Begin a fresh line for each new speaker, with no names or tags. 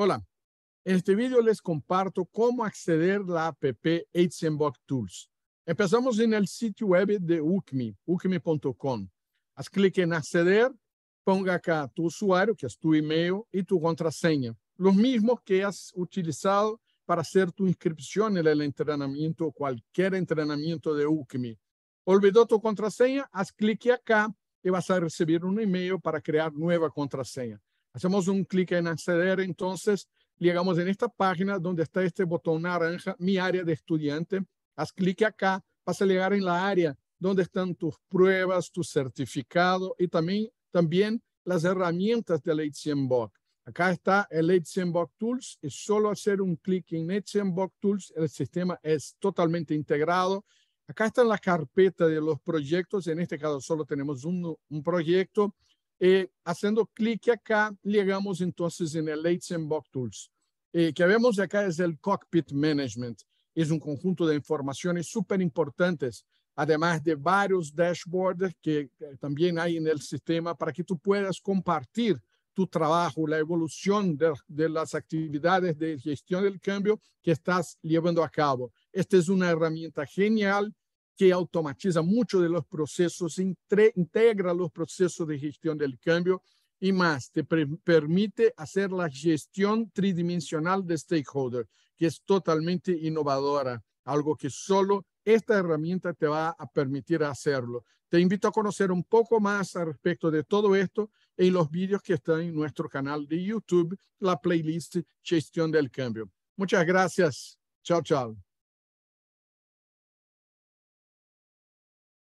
Hola, en este video les comparto cómo acceder a la app HMBOK Tools. Empezamos en el sitio web de UCMI, ucmi.com. Haz clic en acceder, ponga acá tu usuario, que es tu email, y tu contraseña, los mismos que has utilizado para hacer tu inscripción en el entrenamiento, o cualquier entrenamiento de UCMI. Olvidó tu contraseña, haz clic acá y vas a recibir un email para crear nueva contraseña. Hacemos un clic en acceder, entonces llegamos en esta página donde está este botón naranja, mi área de estudiante. Haz clic acá, vas a llegar en la área donde están tus pruebas, tu certificado y también, también las herramientas del Leitzenbock. Acá está el Leitzenbock Tools y solo hacer un clic en Leitzenbock Tools, el sistema es totalmente integrado. Acá está la carpeta de los proyectos, en este caso solo tenemos un proyecto. Eh, haciendo clic acá, llegamos entonces en el Leitzenbach Tools, eh, que vemos acá es el Cockpit Management. Es un conjunto de informaciones súper importantes, además de varios dashboards que también hay en el sistema para que tú puedas compartir tu trabajo, la evolución de las actividades de gestión del cambio que estás llevando a cabo. Esta es una herramienta genial que automatiza muchos de los procesos, integra los procesos de gestión del cambio y más, te permite hacer la gestión tridimensional de stakeholder, que es totalmente innovadora, algo que solo esta herramienta te va a permitir hacerlo. Te invito a conocer un poco más al respecto de todo esto en los vídeos que están en nuestro canal de YouTube, la playlist Gestión del Cambio. Muchas gracias. Chao, chao.